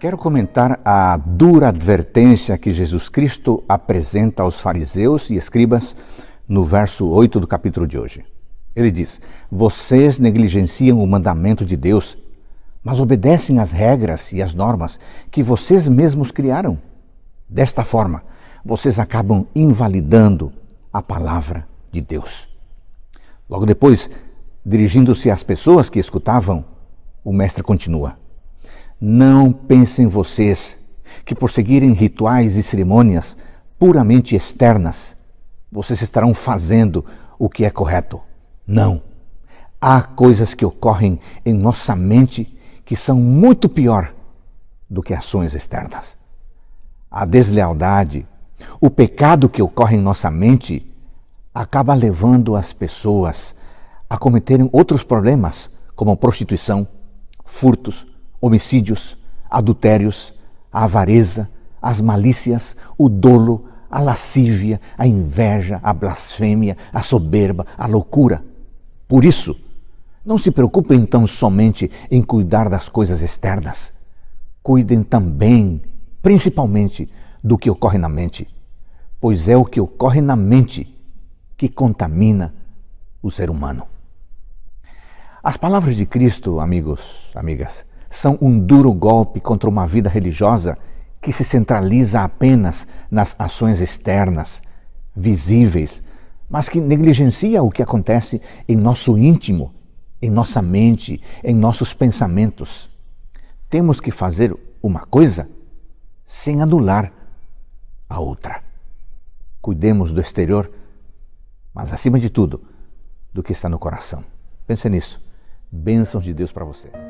Quero comentar a dura advertência que Jesus Cristo apresenta aos fariseus e escribas no verso 8 do capítulo de hoje. Ele diz: Vocês negligenciam o mandamento de Deus, mas obedecem às regras e às normas que vocês mesmos criaram. Desta forma, vocês acabam invalidando a palavra de Deus. Logo depois, dirigindo-se às pessoas que escutavam, o mestre continua: não pensem vocês que por seguirem rituais e cerimônias puramente externas, vocês estarão fazendo o que é correto. Não. Há coisas que ocorrem em nossa mente que são muito pior do que ações externas. A deslealdade, o pecado que ocorre em nossa mente, acaba levando as pessoas a cometerem outros problemas, como prostituição, furtos, homicídios, adultérios, a avareza, as malícias, o dolo, a lascívia, a inveja, a blasfêmia, a soberba, a loucura. Por isso, não se preocupem então somente em cuidar das coisas externas. Cuidem também, principalmente, do que ocorre na mente, pois é o que ocorre na mente que contamina o ser humano. As palavras de Cristo, amigos, amigas, são um duro golpe contra uma vida religiosa que se centraliza apenas nas ações externas, visíveis, mas que negligencia o que acontece em nosso íntimo, em nossa mente, em nossos pensamentos. Temos que fazer uma coisa sem anular a outra. Cuidemos do exterior, mas acima de tudo, do que está no coração. Pense nisso. Bênçãos de Deus para você.